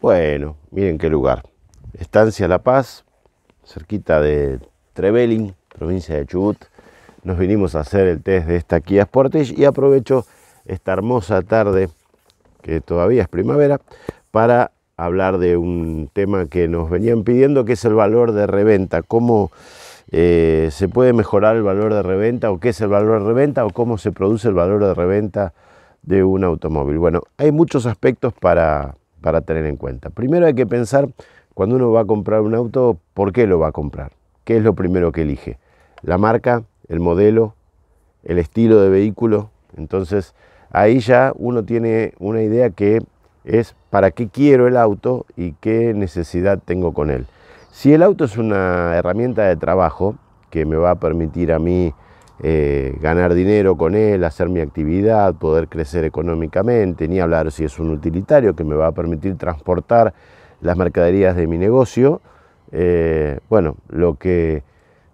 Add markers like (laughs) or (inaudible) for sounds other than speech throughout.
Bueno, miren qué lugar. Estancia La Paz, cerquita de Trevelin, provincia de Chubut. Nos vinimos a hacer el test de esta Kia Sportage y aprovecho esta hermosa tarde, que todavía es primavera, para hablar de un tema que nos venían pidiendo, que es el valor de reventa. ¿Cómo eh, se puede mejorar el valor de reventa o qué es el valor de reventa o cómo se produce el valor de reventa de un automóvil? Bueno, hay muchos aspectos para para tener en cuenta. Primero hay que pensar, cuando uno va a comprar un auto, ¿por qué lo va a comprar? ¿Qué es lo primero que elige? La marca, el modelo, el estilo de vehículo. Entonces, ahí ya uno tiene una idea que es para qué quiero el auto y qué necesidad tengo con él. Si el auto es una herramienta de trabajo que me va a permitir a mí eh, ganar dinero con él, hacer mi actividad, poder crecer económicamente, ni hablar si es un utilitario que me va a permitir transportar las mercaderías de mi negocio. Eh, bueno, lo que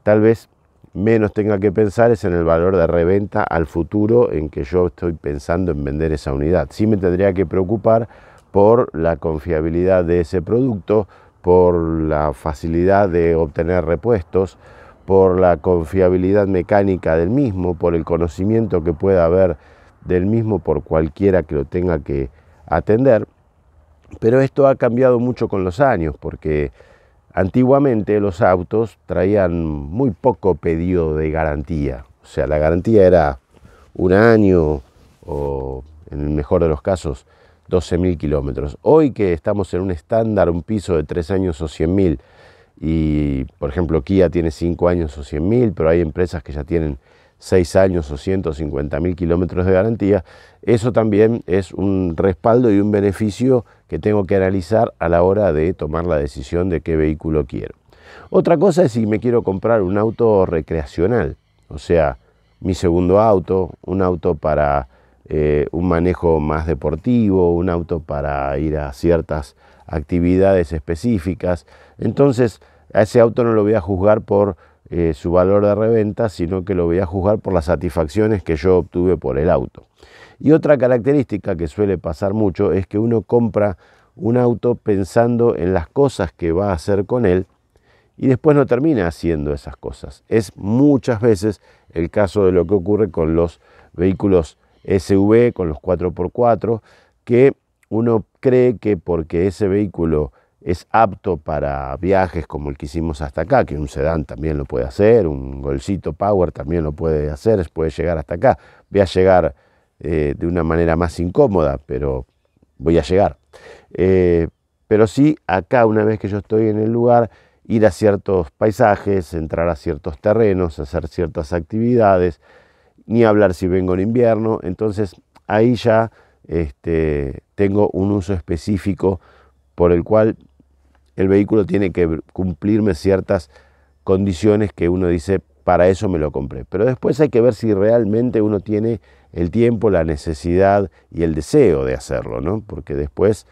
tal vez menos tenga que pensar es en el valor de reventa al futuro en que yo estoy pensando en vender esa unidad. Sí me tendría que preocupar por la confiabilidad de ese producto, por la facilidad de obtener repuestos, por la confiabilidad mecánica del mismo, por el conocimiento que pueda haber del mismo por cualquiera que lo tenga que atender. Pero esto ha cambiado mucho con los años, porque antiguamente los autos traían muy poco pedido de garantía. O sea, la garantía era un año o, en el mejor de los casos, 12.000 kilómetros. Hoy que estamos en un estándar, un piso de 3 años o 100.000 y por ejemplo Kia tiene 5 años o 100.000, pero hay empresas que ya tienen 6 años o 150.000 kilómetros de garantía, eso también es un respaldo y un beneficio que tengo que analizar a la hora de tomar la decisión de qué vehículo quiero. Otra cosa es si me quiero comprar un auto recreacional, o sea, mi segundo auto, un auto para eh, un manejo más deportivo, un auto para ir a ciertas actividades específicas. Entonces, a ese auto no lo voy a juzgar por eh, su valor de reventa, sino que lo voy a juzgar por las satisfacciones que yo obtuve por el auto. Y otra característica que suele pasar mucho es que uno compra un auto pensando en las cosas que va a hacer con él y después no termina haciendo esas cosas. Es muchas veces el caso de lo que ocurre con los vehículos sv con los 4x4, que uno cree que porque ese vehículo es apto para viajes como el que hicimos hasta acá, que un sedán también lo puede hacer, un golcito power también lo puede hacer, puede llegar hasta acá. Voy a llegar eh, de una manera más incómoda, pero voy a llegar. Eh, pero sí, acá una vez que yo estoy en el lugar, ir a ciertos paisajes, entrar a ciertos terrenos, hacer ciertas actividades, ni hablar si vengo en invierno, entonces ahí ya este, tengo un uso específico por el cual el vehículo tiene que cumplirme ciertas condiciones que uno dice, para eso me lo compré. Pero después hay que ver si realmente uno tiene el tiempo, la necesidad y el deseo de hacerlo, ¿no? Porque después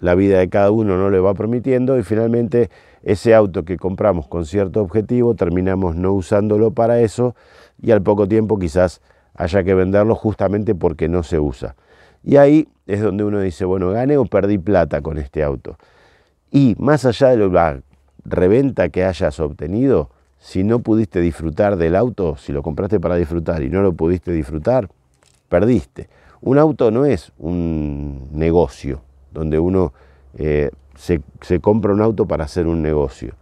la vida de cada uno no le va permitiendo y finalmente ese auto que compramos con cierto objetivo terminamos no usándolo para eso y al poco tiempo quizás haya que venderlo justamente porque no se usa. Y ahí es donde uno dice, bueno, gané o perdí plata con este auto. Y más allá de la reventa que hayas obtenido, si no pudiste disfrutar del auto, si lo compraste para disfrutar y no lo pudiste disfrutar, perdiste. Un auto no es un negocio donde uno eh, se, se compra un auto para hacer un negocio.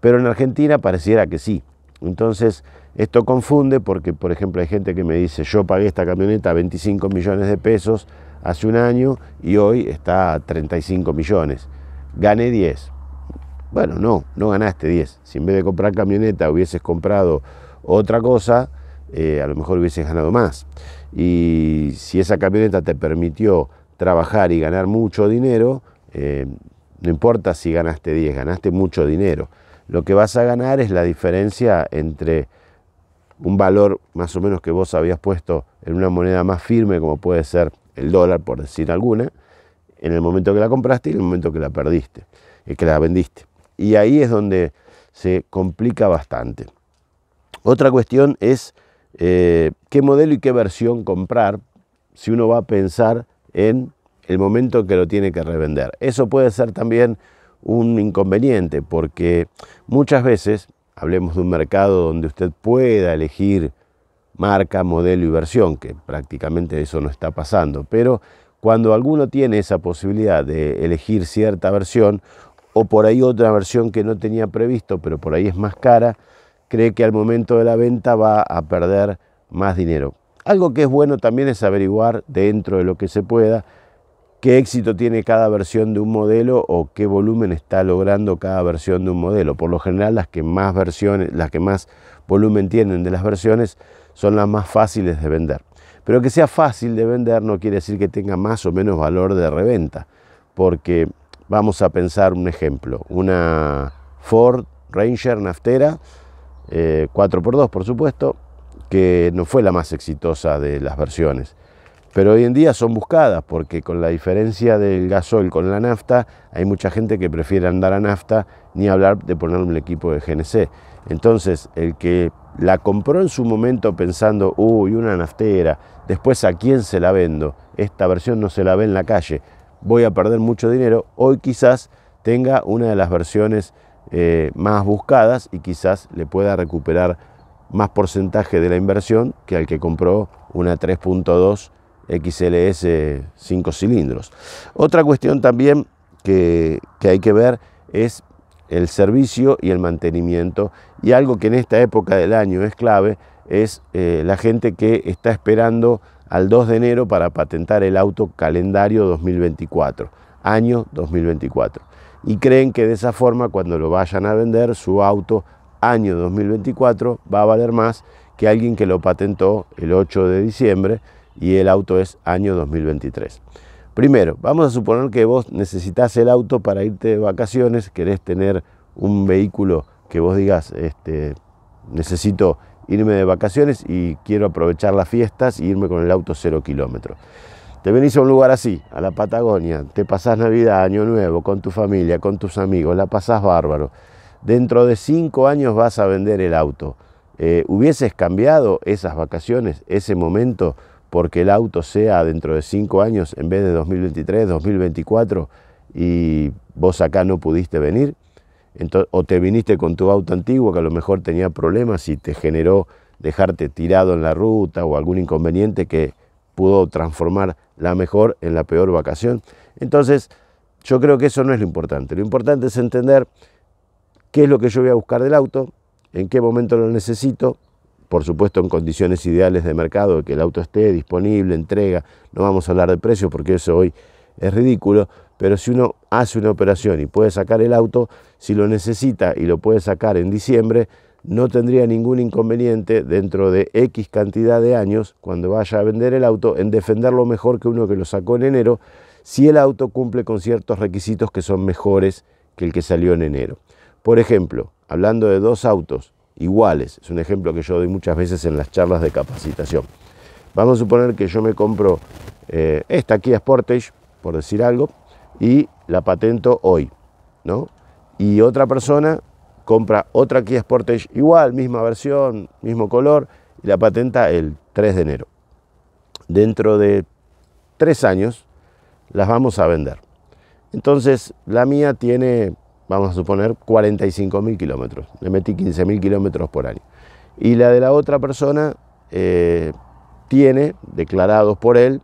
Pero en Argentina pareciera que sí. Entonces, esto confunde porque, por ejemplo, hay gente que me dice, yo pagué esta camioneta 25 millones de pesos, hace un año y hoy está a 35 millones. Gané 10. Bueno, no, no ganaste 10. Si en vez de comprar camioneta hubieses comprado otra cosa, eh, a lo mejor hubieses ganado más. Y si esa camioneta te permitió trabajar y ganar mucho dinero, eh, no importa si ganaste 10, ganaste mucho dinero. Lo que vas a ganar es la diferencia entre un valor más o menos que vos habías puesto en una moneda más firme como puede ser el dólar, por decir alguna, en el momento que la compraste y en el momento que la perdiste, eh, que la vendiste. Y ahí es donde se complica bastante. Otra cuestión es eh, qué modelo y qué versión comprar si uno va a pensar en el momento que lo tiene que revender. Eso puede ser también un inconveniente porque muchas veces, hablemos de un mercado donde usted pueda elegir marca, modelo y versión, que prácticamente eso no está pasando, pero cuando alguno tiene esa posibilidad de elegir cierta versión o por ahí otra versión que no tenía previsto, pero por ahí es más cara, cree que al momento de la venta va a perder más dinero. Algo que es bueno también es averiguar dentro de lo que se pueda qué éxito tiene cada versión de un modelo o qué volumen está logrando cada versión de un modelo. Por lo general las que más versiones, las que más volumen tienen de las versiones son las más fáciles de vender. Pero que sea fácil de vender no quiere decir que tenga más o menos valor de reventa, porque vamos a pensar un ejemplo, una Ford Ranger naftera, 4x2 eh, por supuesto, que no fue la más exitosa de las versiones. Pero hoy en día son buscadas porque con la diferencia del gasoil con la nafta, hay mucha gente que prefiere andar a nafta ni hablar de poner un equipo de GNC. Entonces, el que la compró en su momento pensando, uy, una naftera, después a quién se la vendo, esta versión no se la ve en la calle, voy a perder mucho dinero, hoy quizás tenga una de las versiones eh, más buscadas y quizás le pueda recuperar más porcentaje de la inversión que al que compró una 3.2 XLS 5 cilindros. Otra cuestión también que, que hay que ver es el servicio y el mantenimiento. Y algo que en esta época del año es clave es eh, la gente que está esperando al 2 de enero para patentar el auto calendario 2024, año 2024. Y creen que de esa forma cuando lo vayan a vender su auto año 2024 va a valer más que alguien que lo patentó el 8 de diciembre y el auto es año 2023. Primero, vamos a suponer que vos necesitas el auto para irte de vacaciones, querés tener un vehículo que vos digas, este, necesito irme de vacaciones y quiero aprovechar las fiestas y e irme con el auto cero kilómetros. Te venís a un lugar así, a la Patagonia, te pasás Navidad, Año Nuevo, con tu familia, con tus amigos, la pasás bárbaro. Dentro de cinco años vas a vender el auto. Eh, ¿Hubieses cambiado esas vacaciones, ese momento? porque el auto sea dentro de cinco años en vez de 2023, 2024 y vos acá no pudiste venir, o te viniste con tu auto antiguo que a lo mejor tenía problemas y te generó dejarte tirado en la ruta o algún inconveniente que pudo transformar la mejor en la peor vacación. Entonces, yo creo que eso no es lo importante. Lo importante es entender qué es lo que yo voy a buscar del auto, en qué momento lo necesito, por supuesto en condiciones ideales de mercado, que el auto esté disponible, entrega, no vamos a hablar de precio porque eso hoy es ridículo, pero si uno hace una operación y puede sacar el auto, si lo necesita y lo puede sacar en diciembre, no tendría ningún inconveniente dentro de X cantidad de años, cuando vaya a vender el auto, en defenderlo mejor que uno que lo sacó en enero, si el auto cumple con ciertos requisitos que son mejores que el que salió en enero. Por ejemplo, hablando de dos autos iguales. Es un ejemplo que yo doy muchas veces en las charlas de capacitación. Vamos a suponer que yo me compro eh, esta Kia Sportage, por decir algo, y la patento hoy, ¿no? Y otra persona compra otra Kia Sportage igual, misma versión, mismo color, y la patenta el 3 de enero. Dentro de tres años las vamos a vender. Entonces la mía tiene vamos a suponer, 45.000 kilómetros. Le metí 15.000 kilómetros por año. Y la de la otra persona eh, tiene, declarados por él,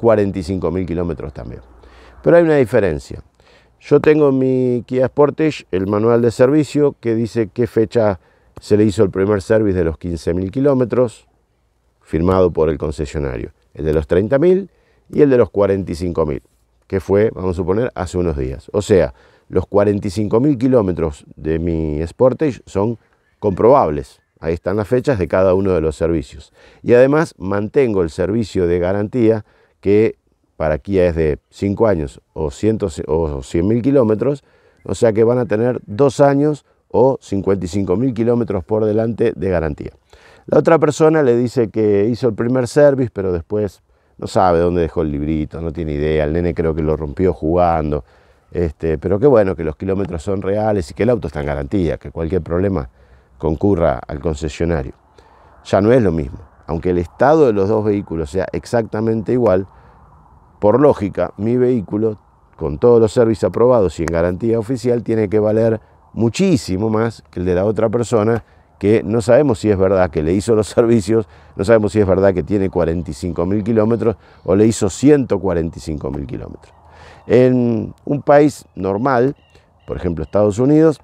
45.000 kilómetros también. Pero hay una diferencia. Yo tengo en mi Kia Sportage el manual de servicio que dice qué fecha se le hizo el primer service de los 15.000 kilómetros, firmado por el concesionario. El de los 30.000 y el de los 45.000, que fue, vamos a suponer, hace unos días. O sea, los 45.000 kilómetros de mi Sportage son comprobables. Ahí están las fechas de cada uno de los servicios. Y además mantengo el servicio de garantía que para Kia es de 5 años o 100 o 100.000 kilómetros, o sea que van a tener 2 años o 55.000 kilómetros por delante de garantía. La otra persona le dice que hizo el primer service, pero después no sabe dónde dejó el librito, no tiene idea, el nene creo que lo rompió jugando. Este, pero qué bueno que los kilómetros son reales y que el auto está en garantía, que cualquier problema concurra al concesionario. Ya no es lo mismo. Aunque el estado de los dos vehículos sea exactamente igual, por lógica, mi vehículo, con todos los servicios aprobados y en garantía oficial, tiene que valer muchísimo más que el de la otra persona que no sabemos si es verdad que le hizo los (laughs) servicios, no sabemos si es verdad que tiene 45.000 kilómetros o le hizo 145.000 kilómetros. En un país normal, por ejemplo Estados Unidos,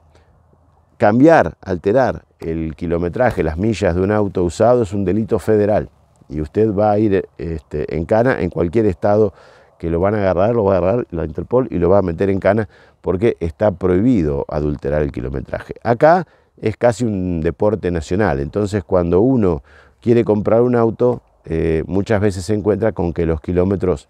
cambiar, alterar el kilometraje, las millas de un auto usado es un delito federal y usted va a ir este, en cana en cualquier estado que lo van a agarrar, lo va a agarrar la Interpol y lo va a meter en cana porque está prohibido adulterar el kilometraje. Acá es casi un deporte nacional, entonces cuando uno quiere comprar un auto, eh, muchas veces se encuentra con que los kilómetros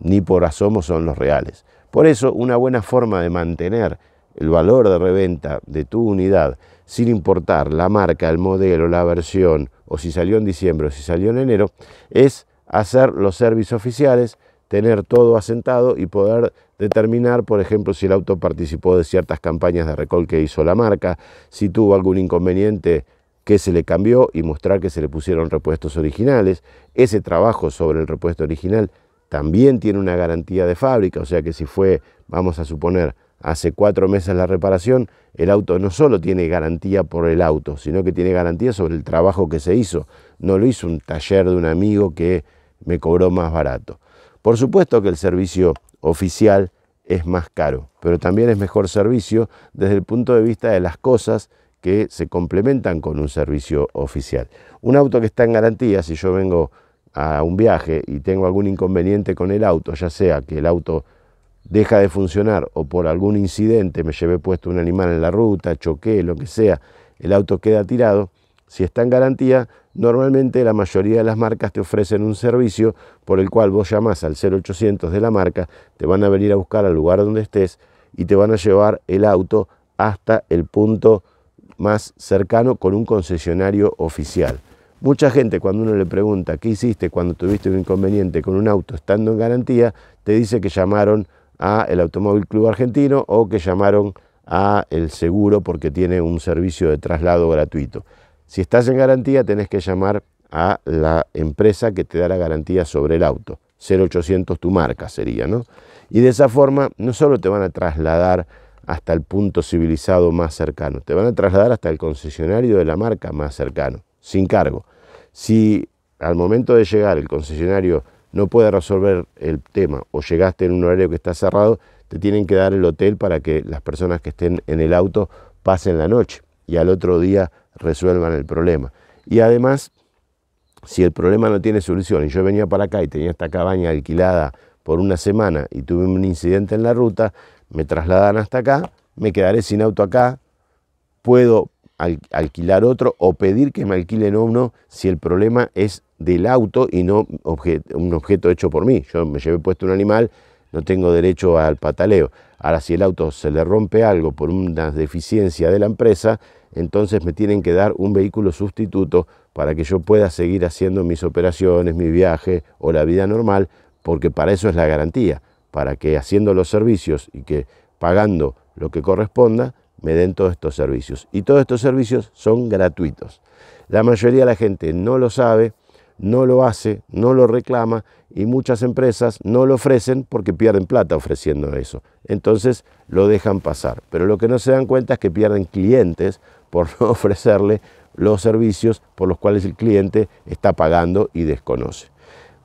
ni por asomo son los reales. Por eso, una buena forma de mantener el valor de reventa de tu unidad, sin importar la marca, el modelo, la versión, o si salió en diciembre o si salió en enero, es hacer los servicios oficiales, tener todo asentado y poder determinar, por ejemplo, si el auto participó de ciertas campañas de recol que hizo la marca, si tuvo algún inconveniente que se le cambió y mostrar que se le pusieron repuestos originales, ese trabajo sobre el repuesto original también tiene una garantía de fábrica, o sea que si fue, vamos a suponer, hace cuatro meses la reparación, el auto no solo tiene garantía por el auto, sino que tiene garantía sobre el trabajo que se hizo. No lo hizo un taller de un amigo que me cobró más barato. Por supuesto que el servicio oficial es más caro, pero también es mejor servicio desde el punto de vista de las cosas que se complementan con un servicio oficial. Un auto que está en garantía, si yo vengo a un viaje y tengo algún inconveniente con el auto, ya sea que el auto deja de funcionar o por algún incidente me llevé puesto un animal en la ruta, choqué, lo que sea, el auto queda tirado, si está en garantía, normalmente la mayoría de las marcas te ofrecen un servicio por el cual vos llamás al 0800 de la marca, te van a venir a buscar al lugar donde estés y te van a llevar el auto hasta el punto más cercano con un concesionario oficial. Mucha gente cuando uno le pregunta qué hiciste cuando tuviste un inconveniente con un auto estando en garantía, te dice que llamaron a el Automóvil Club Argentino o que llamaron a el seguro porque tiene un servicio de traslado gratuito. Si estás en garantía tenés que llamar a la empresa que te da la garantía sobre el auto. 0800 tu marca sería, ¿no? Y de esa forma no solo te van a trasladar hasta el punto civilizado más cercano, te van a trasladar hasta el concesionario de la marca más cercano sin cargo. Si al momento de llegar el concesionario no puede resolver el tema o llegaste en un horario que está cerrado, te tienen que dar el hotel para que las personas que estén en el auto pasen la noche y al otro día resuelvan el problema. Y además, si el problema no tiene solución y yo venía para acá y tenía esta cabaña alquilada por una semana y tuve un incidente en la ruta, me trasladan hasta acá, me quedaré sin auto acá, puedo alquilar otro o pedir que me alquilen uno si el problema es del auto y no un objeto hecho por mí. Yo me llevé puesto un animal, no tengo derecho al pataleo. Ahora, si el auto se le rompe algo por una deficiencia de la empresa, entonces me tienen que dar un vehículo sustituto para que yo pueda seguir haciendo mis operaciones, mi viaje o la vida normal, porque para eso es la garantía, para que haciendo los servicios y que pagando lo que corresponda, me den todos estos servicios. Y todos estos servicios son gratuitos. La mayoría de la gente no lo sabe, no lo hace, no lo reclama y muchas empresas no lo ofrecen porque pierden plata ofreciendo eso. Entonces lo dejan pasar. Pero lo que no se dan cuenta es que pierden clientes por (laughs) no ofrecerle los servicios por los cuales el cliente está pagando y desconoce.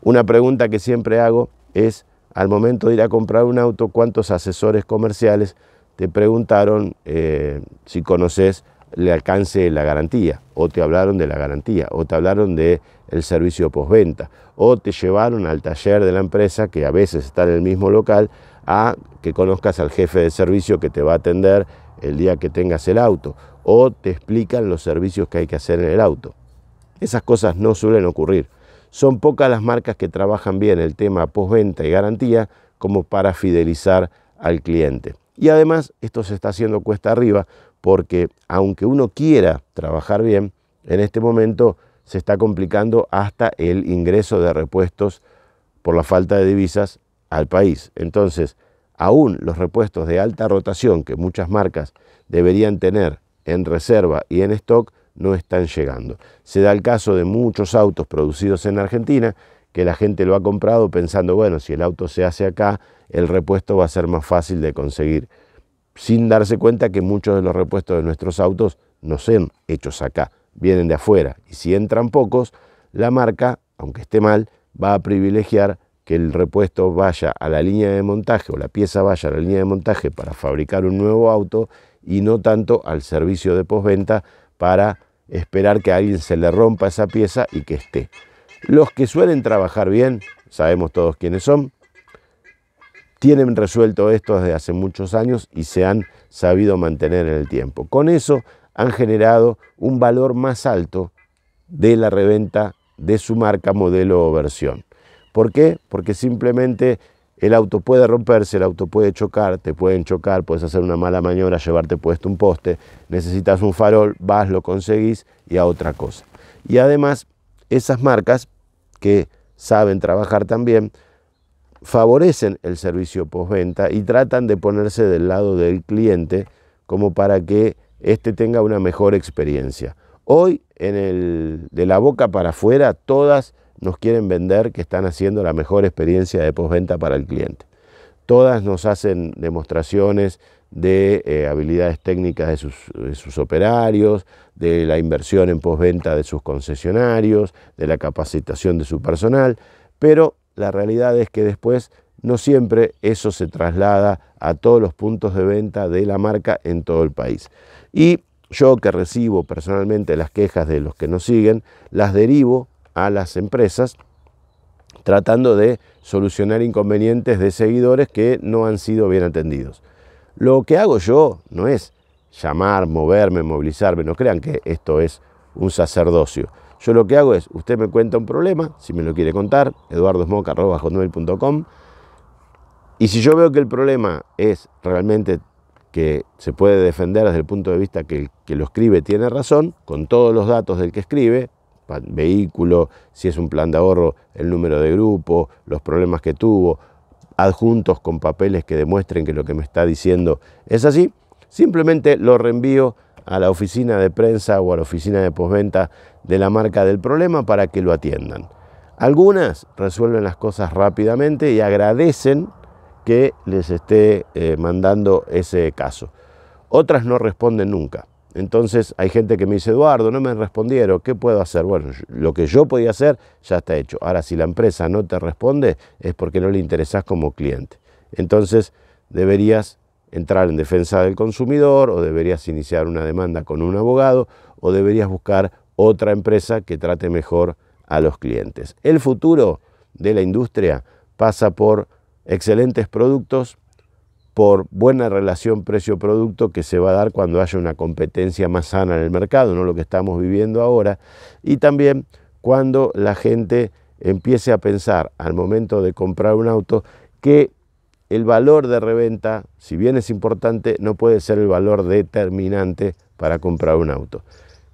Una pregunta que siempre hago es, al momento de ir a comprar un auto, ¿cuántos asesores comerciales te preguntaron eh, si conoces el alcance de la garantía, o te hablaron de la garantía, o te hablaron del de servicio postventa, o te llevaron al taller de la empresa, que a veces está en el mismo local, a que conozcas al jefe de servicio que te va a atender el día que tengas el auto, o te explican los servicios que hay que hacer en el auto. Esas cosas no suelen ocurrir. Son pocas las marcas que trabajan bien el tema postventa y garantía como para fidelizar al cliente. Y además esto se está haciendo cuesta arriba porque aunque uno quiera trabajar bien, en este momento se está complicando hasta el ingreso de repuestos por la falta de divisas al país. Entonces, aún los repuestos de alta rotación que muchas marcas deberían tener en reserva y en stock no están llegando. Se da el caso de muchos autos producidos en Argentina que la gente lo ha comprado pensando, bueno, si el auto se hace acá, el repuesto va a ser más fácil de conseguir, sin darse cuenta que muchos de los repuestos de nuestros autos no son hechos acá, vienen de afuera. Y si entran pocos, la marca, aunque esté mal, va a privilegiar que el repuesto vaya a la línea de montaje o la pieza vaya a la línea de montaje para fabricar un nuevo auto y no tanto al servicio de postventa para esperar que a alguien se le rompa esa pieza y que esté. Los que suelen trabajar bien, sabemos todos quiénes son, tienen resuelto esto desde hace muchos años y se han sabido mantener en el tiempo. Con eso han generado un valor más alto de la reventa de su marca, modelo o versión. ¿Por qué? Porque simplemente el auto puede romperse, el auto puede chocar, te pueden chocar, puedes hacer una mala maniobra, llevarte puesto un poste, necesitas un farol, vas, lo conseguís y a otra cosa. Y además, esas marcas que saben trabajar también, favorecen el servicio postventa y tratan de ponerse del lado del cliente como para que éste tenga una mejor experiencia. Hoy, en el, de la boca para afuera, todas nos quieren vender que están haciendo la mejor experiencia de postventa para el cliente. Todas nos hacen demostraciones de eh, habilidades técnicas de sus, de sus, operarios, de la inversión en posventa de sus concesionarios, de la capacitación de su personal, pero la realidad es que después no siempre eso se traslada a todos los puntos de venta de la marca en todo el país. Y yo que recibo personalmente las quejas de los que nos siguen, las derivo a las empresas tratando de solucionar inconvenientes de seguidores que no han sido bien atendidos. Lo que hago yo no es llamar, moverme, movilizarme, no crean que esto es un sacerdocio. Yo lo que hago es, usted me cuenta un problema, si me lo quiere contar, eduardosmoca.com, y si yo veo que el problema es realmente que se puede defender desde el punto de vista que el que lo escribe tiene razón, con todos los datos del que escribe, vehículo, si es un plan de ahorro, el número de grupo, los problemas que tuvo, adjuntos con papeles que demuestren que lo que me está diciendo es así, simplemente lo reenvío a la oficina de prensa o a la oficina de posventa de la marca del problema para que lo atiendan. Algunas resuelven las cosas rápidamente y agradecen que les esté eh, mandando ese caso. Otras no responden nunca. Entonces hay gente que me dice, Eduardo, no me respondieron, ¿qué puedo hacer? Bueno, lo que yo podía hacer ya está hecho. Ahora, si la empresa no te responde, es porque no le interesás como cliente. Entonces deberías entrar en defensa del consumidor o deberías iniciar una demanda con un abogado o deberías buscar otra empresa que trate mejor a los clientes. El futuro de la industria pasa por excelentes productos, por buena relación precio-producto que se va a dar cuando haya una competencia más sana en el mercado, no lo que estamos viviendo ahora, y también cuando la gente empiece a pensar al momento de comprar un auto que el valor de reventa, si bien es importante, no puede ser el valor determinante para comprar un auto.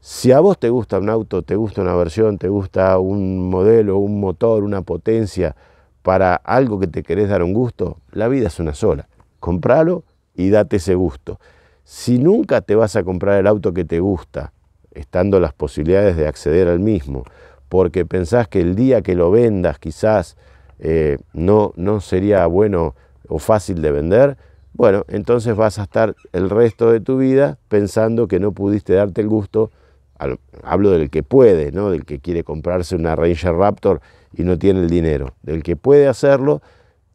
Si a vos te gusta un auto, te gusta una versión, te gusta un modelo, un motor, una potencia, para algo que te querés dar un gusto, la vida es una sola compralo y date ese gusto. Si nunca te vas a comprar el auto que te gusta, estando las posibilidades de acceder al mismo, porque pensás que el día que lo vendas quizás eh, no, no sería bueno o fácil de vender, bueno, entonces vas a estar el resto de tu vida pensando que no pudiste darte el gusto, hablo del que puede, ¿no? del que quiere comprarse una Ranger Raptor y no tiene el dinero, del que puede hacerlo,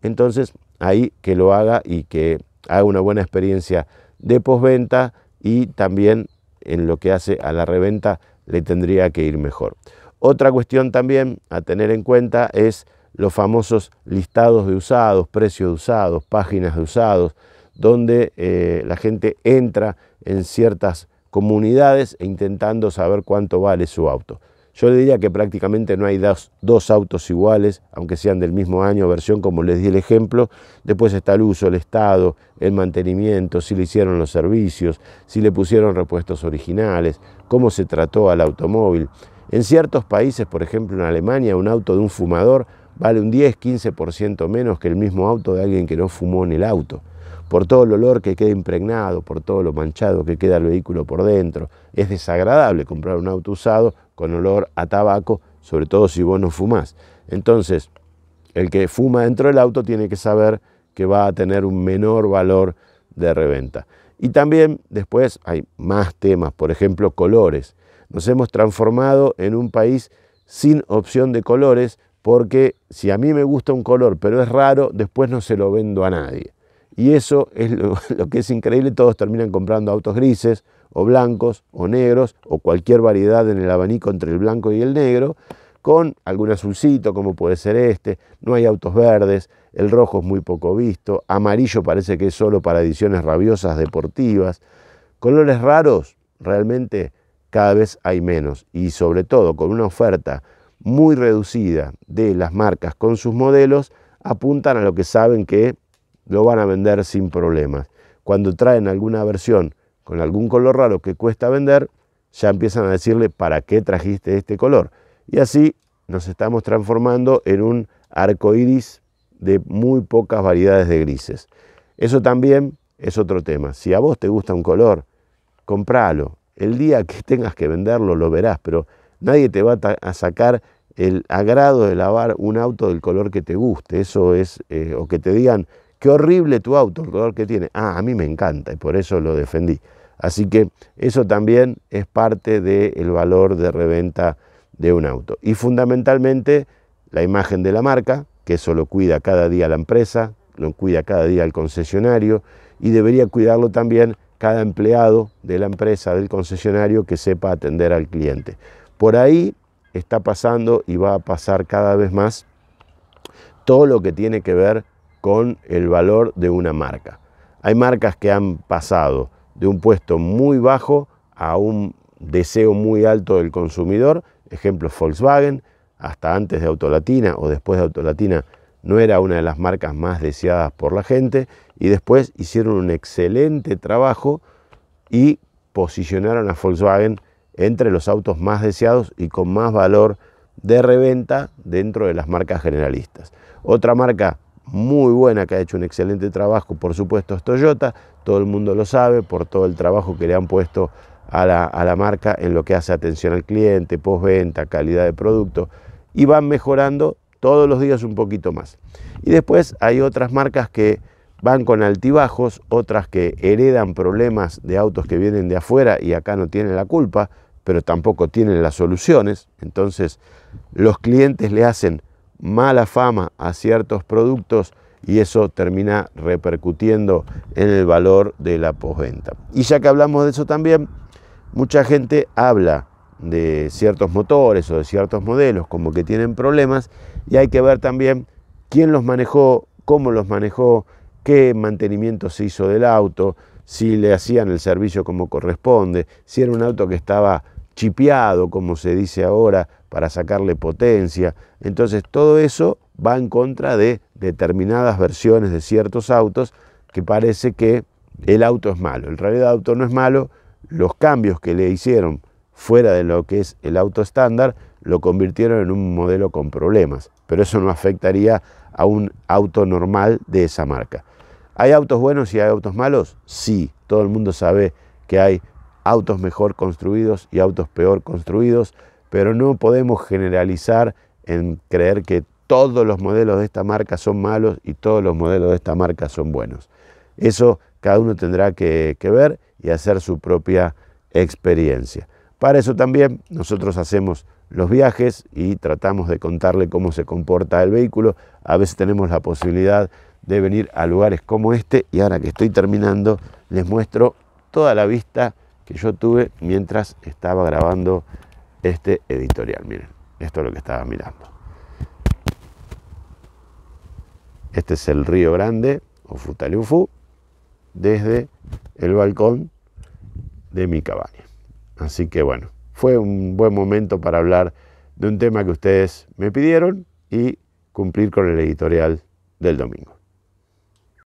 entonces ahí que lo haga y que haga una buena experiencia de postventa y también en lo que hace a la reventa le tendría que ir mejor. Otra cuestión también a tener en cuenta es los famosos listados de usados, precios de usados, páginas de usados, donde eh, la gente entra en ciertas comunidades e intentando saber cuánto vale su auto. Yo diría que prácticamente no hay dos, autos iguales, aunque sean del mismo año, versión, como les di el ejemplo. Después está el uso, el estado, el mantenimiento, si le hicieron los servicios, si le pusieron repuestos originales, cómo se trató al automóvil. En ciertos países, por ejemplo en Alemania, un auto de un fumador vale un 10-15% menos que el mismo auto de alguien que no fumó en el auto por todo el olor que queda impregnado, por todo lo manchado que queda el vehículo por dentro. Es desagradable comprar un auto usado con olor a tabaco, sobre todo si vos no fumás. Entonces, el que fuma dentro del auto tiene que saber que va a tener un menor valor de reventa. Y también después hay más temas, por ejemplo, colores. Nos hemos transformado en un país sin opción de colores porque si a mí me gusta un color pero es raro, después no se lo vendo a nadie. Y eso es (laughs) lo, que es increíble, todos terminan comprando autos grises o blancos o negros o cualquier variedad en el abanico entre el blanco y el negro, con algún azulcito como puede ser este, no hay autos verdes, el rojo es muy poco visto, amarillo parece que es solo para ediciones rabiosas deportivas, colores raros realmente cada vez hay menos y sobre todo con una oferta muy reducida de las marcas con sus modelos, apuntan a lo que saben que lo van a vender sin problemas. Cuando traen alguna versión con algún color raro que cuesta vender, ya empiezan a decirle para qué trajiste este color. Y así nos estamos transformando en un arco iris de muy pocas variedades de grises. Eso también es otro tema. Si a vos te gusta un color, compralo. El día que tengas que venderlo lo verás, pero nadie te va a sacar el agrado de lavar un auto del color que te guste. Eso es, eh, o que te digan, Qué horrible tu auto, el color que tiene. Ah, a mí me encanta y por eso lo defendí. Así que eso también es parte del valor de reventa de un auto. Y fundamentalmente la imagen de la marca, que eso lo cuida cada día la empresa, lo cuida cada día el concesionario y debería cuidarlo también cada empleado de la empresa, del concesionario, que sepa atender al cliente. Por ahí está pasando y va a pasar cada vez más todo lo que tiene que ver con el valor de una marca. Hay marcas que han pasado de un puesto muy bajo a un deseo muy alto del consumidor, ejemplo Volkswagen, hasta antes de Autolatina o después de Autolatina no era una de las marcas más deseadas por la gente y después hicieron un excelente trabajo y posicionaron a Volkswagen entre los autos más deseados y con más valor de reventa dentro de las marcas generalistas. Otra marca muy buena, que ha hecho un excelente trabajo, por supuesto Toyota, todo el mundo lo sabe por todo el trabajo que le han puesto a la, a la marca en lo que hace atención al cliente, postventa, calidad de producto, y van mejorando todos los días un poquito más. Y después hay otras marcas que van con altibajos, otras que heredan problemas de autos que vienen de afuera y acá no tienen la culpa, pero tampoco tienen las soluciones, entonces los clientes le hacen mala fama a ciertos productos y eso termina repercutiendo en el valor de la posventa. Y ya que hablamos de eso también, mucha gente habla de ciertos motores o de ciertos modelos como que tienen problemas y hay que ver también quién los manejó, cómo los manejó, qué mantenimiento se hizo del auto, si le hacían el servicio como corresponde, si era un auto que estaba chipeado, como se dice ahora, para sacarle potencia. Entonces todo eso va en contra de determinadas versiones de ciertos autos que parece que el auto es malo. En realidad el auto no es malo, los cambios que le hicieron fuera de lo que es el auto estándar lo convirtieron en un modelo con problemas, pero eso no afectaría a un auto normal de esa marca. ¿Hay autos buenos y hay autos malos? Sí, todo el mundo sabe que hay autos mejor construidos y autos peor construidos, pero no podemos generalizar en creer que todos los modelos de esta marca son malos y todos los modelos de esta marca son buenos. Eso cada uno tendrá que, ver y hacer su propia experiencia. Para eso también nosotros hacemos los viajes y tratamos de contarle cómo se comporta el vehículo. A veces tenemos la posibilidad de venir a lugares como este y ahora que estoy terminando les muestro toda la vista que yo tuve mientras estaba grabando este editorial. Miren, esto es lo que estaba mirando. Este es el Río Grande o Futaleufú desde el balcón de mi cabaña. Así que bueno, fue un buen momento para hablar de un tema que ustedes me pidieron y cumplir con el editorial del domingo.